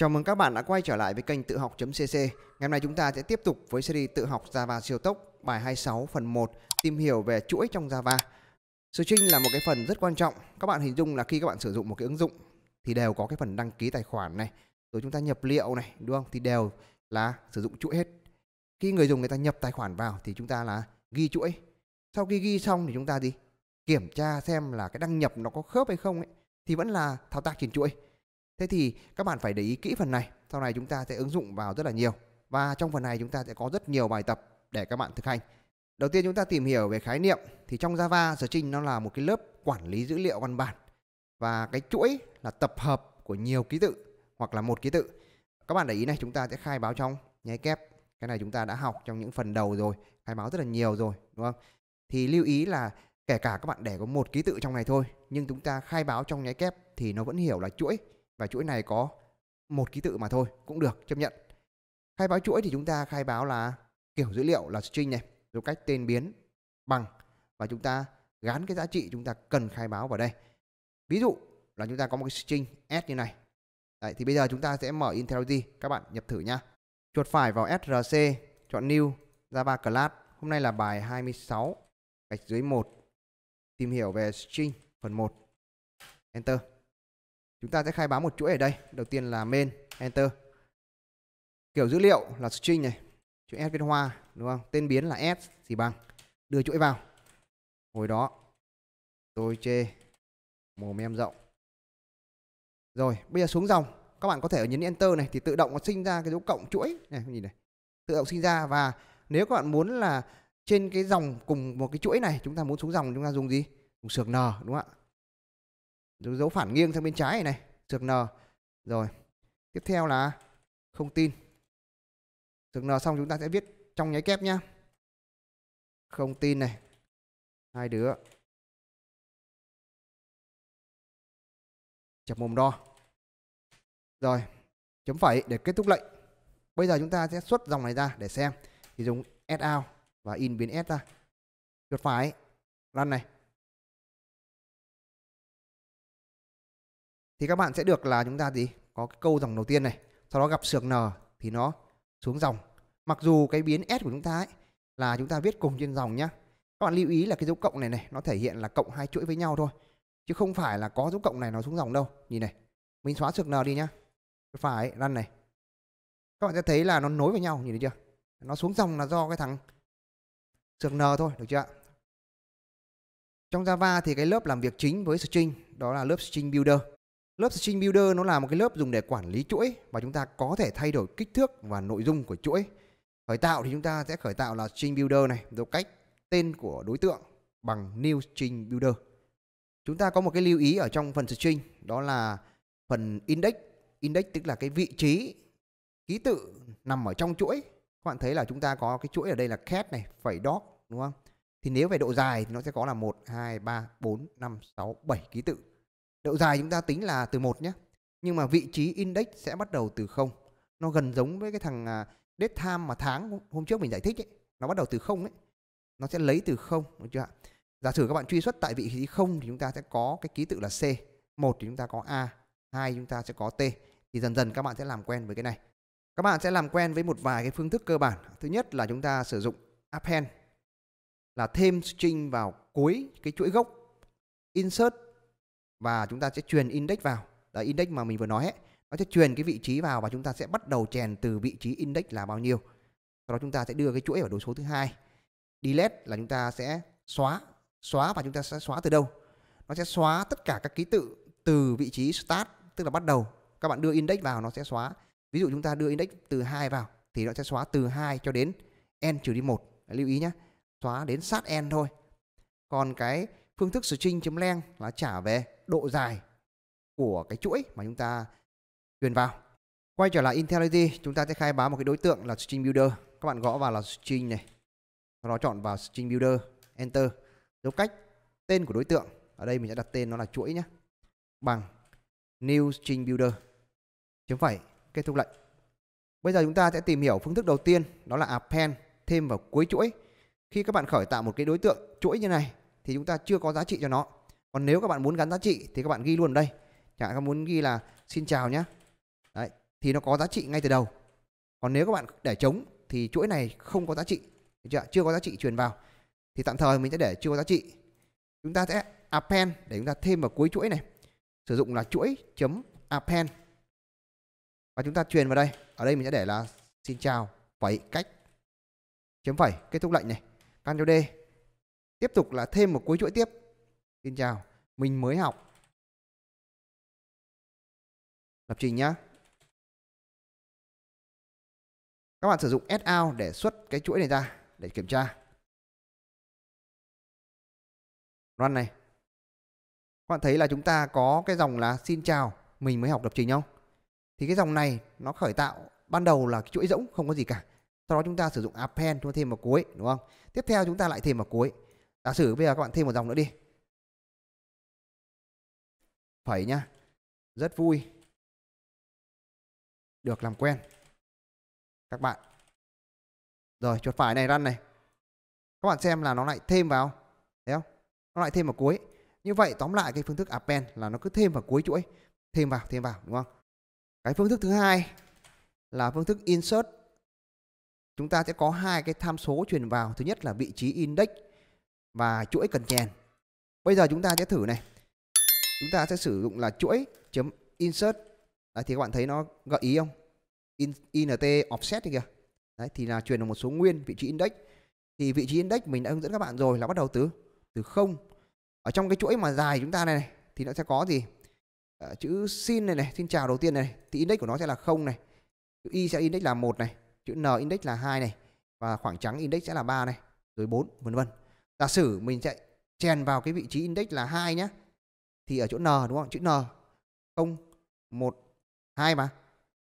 Chào mừng các bạn đã quay trở lại với kênh tự học.cc. Ngày hôm nay chúng ta sẽ tiếp tục với series tự học Java siêu tốc bài 26 phần 1 tìm hiểu về chuỗi trong Java. String là một cái phần rất quan trọng. Các bạn hình dung là khi các bạn sử dụng một cái ứng dụng thì đều có cái phần đăng ký tài khoản này, rồi chúng ta nhập liệu này, đúng không? Thì đều là sử dụng chuỗi hết. Khi người dùng người ta nhập tài khoản vào thì chúng ta là ghi chuỗi. Sau khi ghi xong thì chúng ta đi Kiểm tra xem là cái đăng nhập nó có khớp hay không ấy thì vẫn là thao tác trên chuỗi Thế thì các bạn phải để ý kỹ phần này, sau này chúng ta sẽ ứng dụng vào rất là nhiều. Và trong phần này chúng ta sẽ có rất nhiều bài tập để các bạn thực hành. Đầu tiên chúng ta tìm hiểu về khái niệm thì trong Java trình nó là một cái lớp quản lý dữ liệu văn bản và cái chuỗi là tập hợp của nhiều ký tự hoặc là một ký tự. Các bạn để ý này, chúng ta sẽ khai báo trong nháy kép. Cái này chúng ta đã học trong những phần đầu rồi, khai báo rất là nhiều rồi, đúng không? Thì lưu ý là kể cả các bạn để có một ký tự trong này thôi, nhưng chúng ta khai báo trong nháy kép thì nó vẫn hiểu là chuỗi và chuỗi này có một ký tự mà thôi cũng được chấp nhận khai báo chuỗi thì chúng ta khai báo là kiểu dữ liệu là string này rồi cách tên biến bằng và chúng ta gắn cái giá trị chúng ta cần khai báo vào đây ví dụ là chúng ta có một cái string s như này Đấy, thì bây giờ chúng ta sẽ mở IntelliJ các bạn nhập thử nha chuột phải vào src chọn new java class hôm nay là bài 26 gạch dưới 1 tìm hiểu về string phần 1 enter chúng ta sẽ khai báo một chuỗi ở đây đầu tiên là main enter kiểu dữ liệu là string này chuỗi s viết hoa đúng không tên biến là s gì bằng đưa chuỗi vào hồi đó tôi chê mồm em rộng rồi bây giờ xuống dòng các bạn có thể nhấn enter này thì tự động nó sinh ra cái dấu cộng chuỗi này nhìn này tự động sinh ra và nếu các bạn muốn là trên cái dòng cùng một cái chuỗi này chúng ta muốn xuống dòng chúng ta dùng gì dùng sườn n đúng không ạ dấu phản nghiêng sang bên trái này sược n rồi tiếp theo là không tin sược n xong chúng ta sẽ viết trong nháy kép nhá không tin này hai đứa chập mồm đo rồi chấm phẩy để kết thúc lệnh bây giờ chúng ta sẽ xuất dòng này ra để xem thì dùng s out và in biến s ra chuột phải run này thì các bạn sẽ được là chúng ta gì có cái câu dòng đầu tiên này sau đó gặp sườn n thì nó xuống dòng mặc dù cái biến s của chúng ta ấy là chúng ta viết cùng trên dòng nhá các bạn lưu ý là cái dấu cộng này này nó thể hiện là cộng hai chuỗi với nhau thôi chứ không phải là có dấu cộng này nó xuống dòng đâu nhìn này mình xóa sườn n đi nhá phải răn này các bạn sẽ thấy là nó nối với nhau nhìn thấy chưa nó xuống dòng là do cái thằng sườn n thôi được chưa trong Java thì cái lớp làm việc chính với string đó là lớp string builder Lớp String Builder nó là một cái lớp dùng để quản lý chuỗi và chúng ta có thể thay đổi kích thước và nội dung của chuỗi. Khởi tạo thì chúng ta sẽ khởi tạo là String Builder này, rồi cách tên của đối tượng bằng New String Builder. Chúng ta có một cái lưu ý ở trong phần string đó là phần index. Index tức là cái vị trí ký tự nằm ở trong chuỗi. Các bạn thấy là chúng ta có cái chuỗi ở đây là cat này, phẩy dog đúng không? Thì nếu về độ dài thì nó sẽ có là 1 2 3 4 5 6 7 ký tự. Độ dài chúng ta tính là từ 1 nhé. Nhưng mà vị trí index sẽ bắt đầu từ 0. Nó gần giống với cái thằng à, date time mà tháng hôm trước mình giải thích ấy. Nó bắt đầu từ 0 ấy. Nó sẽ lấy từ 0, đúng chưa Giả sử các bạn truy xuất tại vị trí 0 thì chúng ta sẽ có cái ký tự là C. 1 thì chúng ta có A, 2 chúng ta sẽ có T. Thì dần dần các bạn sẽ làm quen với cái này. Các bạn sẽ làm quen với một vài cái phương thức cơ bản. Thứ nhất là chúng ta sử dụng append là thêm string vào cuối cái chuỗi gốc. Insert và chúng ta sẽ truyền index vào là index mà mình vừa nói ấy, nó sẽ truyền cái vị trí vào và chúng ta sẽ bắt đầu chèn từ vị trí index là bao nhiêu sau đó chúng ta sẽ đưa cái chuỗi vào đối số thứ hai delete là chúng ta sẽ xóa xóa và chúng ta sẽ xóa từ đâu nó sẽ xóa tất cả các ký tự từ vị trí start tức là bắt đầu các bạn đưa index vào nó sẽ xóa ví dụ chúng ta đưa index từ hai vào thì nó sẽ xóa từ 2 cho đến n trừ đi một lưu ý nhé xóa đến sát n thôi còn cái phương thức string chấm len là trả về độ dài của cái chuỗi mà chúng ta truyền vào. Quay trở lại IntelliJ, chúng ta sẽ khai báo một cái đối tượng là string builder. Các bạn gõ vào là string này. Sau đó chọn vào string builder, enter. Dấu cách tên của đối tượng. Ở đây mình sẽ đặt tên nó là chuỗi nhé. Bằng new string builder. Chấm phẩy, kết thúc lệnh. Bây giờ chúng ta sẽ tìm hiểu phương thức đầu tiên đó là append thêm vào cuối chuỗi. Khi các bạn khởi tạo một cái đối tượng chuỗi như này thì chúng ta chưa có giá trị cho nó còn nếu các bạn muốn gắn giá trị thì các bạn ghi luôn đây chẳng hạn các muốn ghi là xin chào nhé đấy thì nó có giá trị ngay từ đầu còn nếu các bạn để trống thì chuỗi này không có giá trị chưa? chưa có giá trị truyền vào thì tạm thời mình sẽ để chưa có giá trị chúng ta sẽ append để chúng ta thêm vào cuối chuỗi này sử dụng là chuỗi chấm append và chúng ta truyền vào đây ở đây mình sẽ để là xin chào phẩy cách chấm phẩy kết thúc lệnh này Ctrl D tiếp tục là thêm một cuối chuỗi tiếp Xin chào, mình mới học. Lập trình nhá. Các bạn sử dụng sout để xuất cái chuỗi này ra để kiểm tra. Run này. Các bạn thấy là chúng ta có cái dòng là xin chào, mình mới học lập trình không? Thì cái dòng này nó khởi tạo ban đầu là chuỗi rỗng không có gì cả. Sau đó chúng ta sử dụng append chúng ta thêm vào cuối đúng không? Tiếp theo chúng ta lại thêm vào cuối. Giả sử bây giờ các bạn thêm một dòng nữa đi phẩy nhá rất vui được làm quen các bạn rồi chuột phải này răn này các bạn xem là nó lại thêm vào thấy không nó lại thêm vào cuối như vậy tóm lại cái phương thức append là nó cứ thêm vào cuối chuỗi thêm vào thêm vào đúng không cái phương thức thứ hai là phương thức insert chúng ta sẽ có hai cái tham số truyền vào thứ nhất là vị trí index và chuỗi cần chèn bây giờ chúng ta sẽ thử này chúng ta sẽ sử dụng là chuỗi chấm insert đấy, thì các bạn thấy nó gợi ý không In, int offset thì kìa đấy thì là truyền được một số nguyên vị trí index thì vị trí index mình đã hướng dẫn các bạn rồi là bắt đầu từ từ không ở trong cái chuỗi mà dài chúng ta này, này thì nó sẽ có gì à, chữ xin này này xin chào đầu tiên này thì index của nó sẽ là không này chữ y sẽ index là một này chữ n index là hai này và khoảng trắng index sẽ là ba này rồi 4 vân vân giả sử mình sẽ chèn vào cái vị trí index là hai nhé thì ở chỗ n đúng không? Chữ n không một hai mà.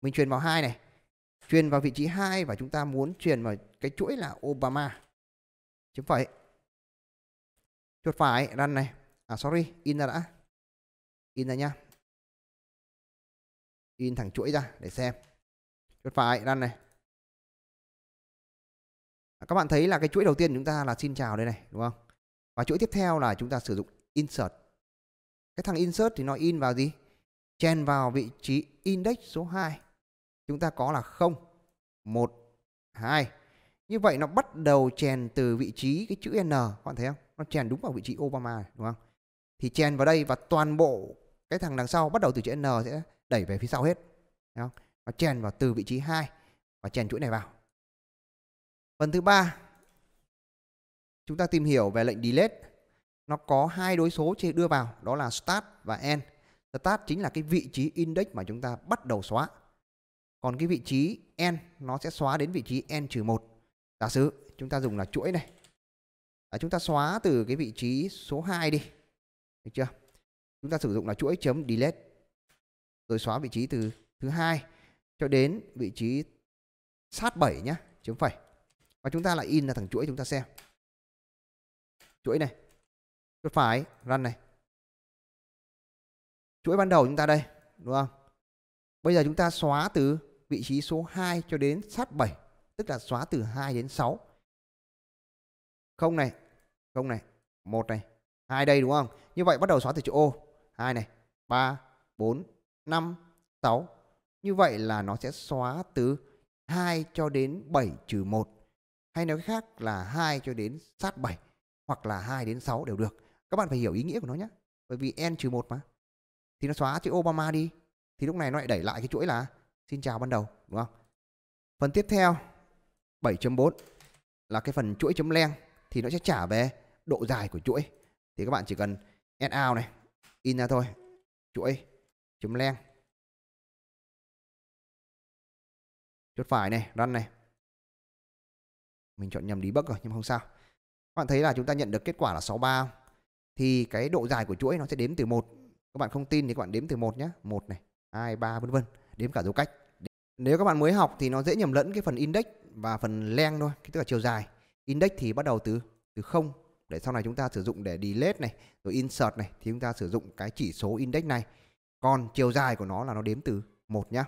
Mình truyền vào hai này. Truyền vào vị trí hai và chúng ta muốn truyền vào cái chuỗi là Obama. Chấm phẩy. Chuột phải run này. À sorry, in ra đã. In ra nhá. In thẳng chuỗi ra để xem. Chuột phải run này. À, các bạn thấy là cái chuỗi đầu tiên chúng ta là xin chào đây này, đúng không? Và chuỗi tiếp theo là chúng ta sử dụng insert cái thằng insert thì nó in vào gì? chèn vào vị trí index số 2. Chúng ta có là 0, 1, 2. Như vậy nó bắt đầu chèn từ vị trí cái chữ N, các bạn thấy không? Nó chèn đúng vào vị trí Obama đúng không? Thì chèn vào đây và toàn bộ cái thằng đằng sau bắt đầu từ chữ N sẽ đẩy về phía sau hết. Thấy không? Nó chèn vào từ vị trí 2 và chèn chuỗi này vào. Phần thứ ba chúng ta tìm hiểu về lệnh delete nó có hai đối số trên đưa vào đó là start và end start chính là cái vị trí index mà chúng ta bắt đầu xóa còn cái vị trí end nó sẽ xóa đến vị trí end trừ một giả sử chúng ta dùng là chuỗi này à, chúng ta xóa từ cái vị trí số 2 đi được chưa chúng ta sử dụng là chuỗi chấm delete rồi xóa vị trí từ thứ hai cho đến vị trí sát 7 nhá chấm phẩy và chúng ta lại in ra thằng chuỗi chúng ta xem chuỗi này chuột phải run này chuỗi ban đầu chúng ta đây đúng không bây giờ chúng ta xóa từ vị trí số 2 cho đến sát 7 tức là xóa từ 2 đến 6 không này không này một này hai đây đúng không như vậy bắt đầu xóa từ chỗ ô hai này 3 4 5 6 như vậy là nó sẽ xóa từ 2 cho đến 7 trừ 1 hay nói khác là 2 cho đến sát 7 hoặc là 2 đến 6 đều được các bạn phải hiểu ý nghĩa của nó nhé bởi vì n trừ một mà thì nó xóa chữ Obama đi thì lúc này nó lại đẩy lại cái chuỗi là xin chào ban đầu đúng không phần tiếp theo 7.4 là cái phần chuỗi chấm len thì nó sẽ trả về độ dài của chuỗi thì các bạn chỉ cần n out này in ra thôi chuỗi chấm len chốt phải này run này mình chọn nhầm đi bất rồi nhưng không sao các bạn thấy là chúng ta nhận được kết quả là 63 không thì cái độ dài của chuỗi nó sẽ đếm từ một các bạn không tin thì các bạn đếm từ một nhé một này hai ba vân vân đếm cả dấu cách nếu các bạn mới học thì nó dễ nhầm lẫn cái phần index và phần len thôi tức là chiều dài index thì bắt đầu từ từ không để sau này chúng ta sử dụng để delete này rồi insert này thì chúng ta sử dụng cái chỉ số index này còn chiều dài của nó là nó đếm từ một nhá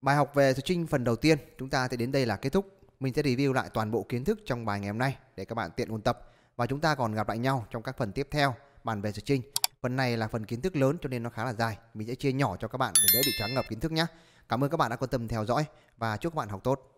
bài học về string phần đầu tiên chúng ta sẽ đến đây là kết thúc mình sẽ review lại toàn bộ kiến thức trong bài ngày hôm nay để các bạn tiện ôn tập và chúng ta còn gặp lại nhau trong các phần tiếp theo bàn về stretching. Phần này là phần kiến thức lớn cho nên nó khá là dài, mình sẽ chia nhỏ cho các bạn để đỡ bị trắng ngập kiến thức nhé. Cảm ơn các bạn đã quan tâm theo dõi và chúc các bạn học tốt.